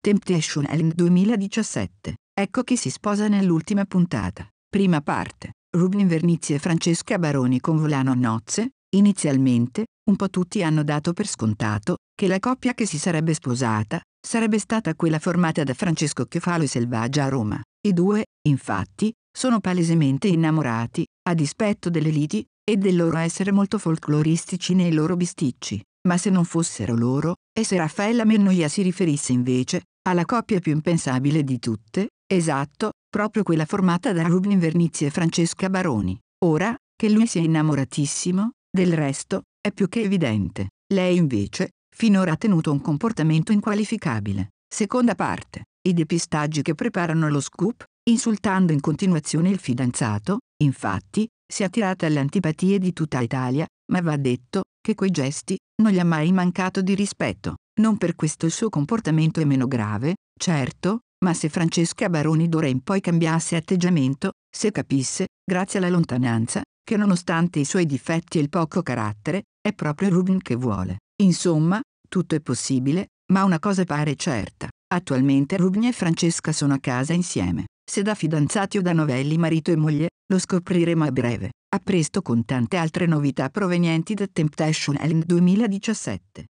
Temptation Island 2017. Ecco chi si sposa nell'ultima puntata. Prima parte. Rubin Vernizi e Francesca Baroni con volano a nozze. Inizialmente, un po' tutti hanno dato per scontato che la coppia che si sarebbe sposata sarebbe stata quella formata da Francesco Chiofalo e Selvaggia a Roma. I due, infatti, sono palesemente innamorati, a dispetto delle liti e del loro essere molto folcloristici nei loro bisticci. Ma se non fossero loro, e se Raffaella Mennoia si riferisse invece alla coppia più impensabile di tutte, esatto, proprio quella formata da Rubin Vernizi e Francesca Baroni. Ora, che lui sia innamoratissimo, del resto, è più che evidente. Lei invece, finora ha tenuto un comportamento inqualificabile. Seconda parte. I depistaggi che preparano lo scoop, insultando in continuazione il fidanzato, infatti, si è attirata alle antipatie di tutta Italia, ma va detto che quei gesti non gli ha mai mancato di rispetto. Non per questo il suo comportamento è meno grave, certo, ma se Francesca Baroni d'ora in poi cambiasse atteggiamento, se capisse, grazie alla lontananza, che nonostante i suoi difetti e il poco carattere, è proprio Rubin che vuole. Insomma, tutto è possibile, ma una cosa pare certa. Attualmente Rubin e Francesca sono a casa insieme. Se da fidanzati o da novelli marito e moglie, lo scopriremo a breve. A presto con tante altre novità provenienti da Temptation Island 2017.